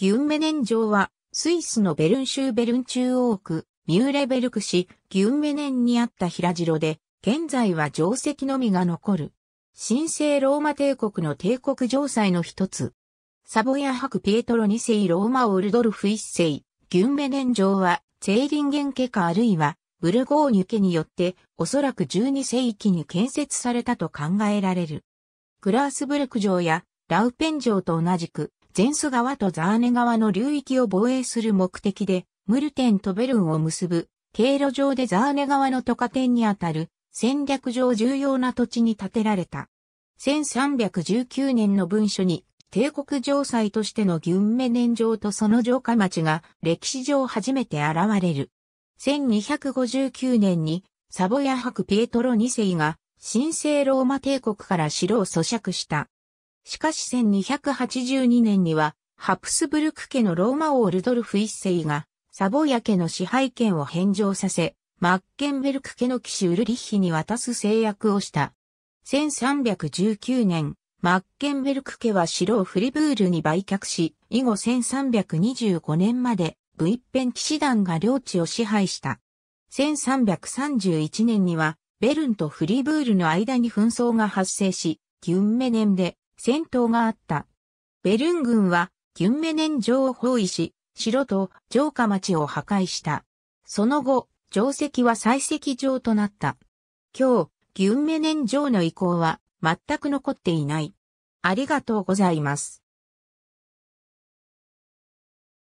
ギュンメネン城は、スイスのベルン州ベルン中央区、ミューレベルク市、ギュンメネンにあった平城で、現在は城跡のみが残る。神聖ローマ帝国の帝国城塞の一つ。サボヤ博ピエトロ2世ローマオルドルフ1世、ギュンメネン城は、ツェーリンゲン家かあるいは、ブルゴーニュ家によって、おそらく12世紀に建設されたと考えられる。グラースブルク城やラウペン城と同じく、ゼンス川とザーネ川の流域を防衛する目的で、ムルテンとベルンを結ぶ、経路上でザーネ川の都下点にあたる、戦略上重要な土地に建てられた。1319年の文書に、帝国城塞としての銀目年城とその城下町が歴史上初めて現れる。1259年にサボヤ博ピエトロ2世が神聖ローマ帝国から城を咀嚼した。しかし1282年には、ハプスブルク家のローマ王ルドルフ一世が、サボヤ家の支配権を返上させ、マッケンベルク家の騎士ウルリッヒに渡す制約をした。1319年、マッケンベルク家は城をフリブールに売却し、以後1325年まで、ブイッペン騎士団が領地を支配した。1331年には、ベルンとフリブールの間に紛争が発生し、ギュンメネンで戦闘があった。ベルン軍は、ギュンメネン城を包囲し、城と城下町を破壊した。その後、城石は採石場となった。今日、ギュンメネン城の遺構は全く残っていない。ありがとうございます。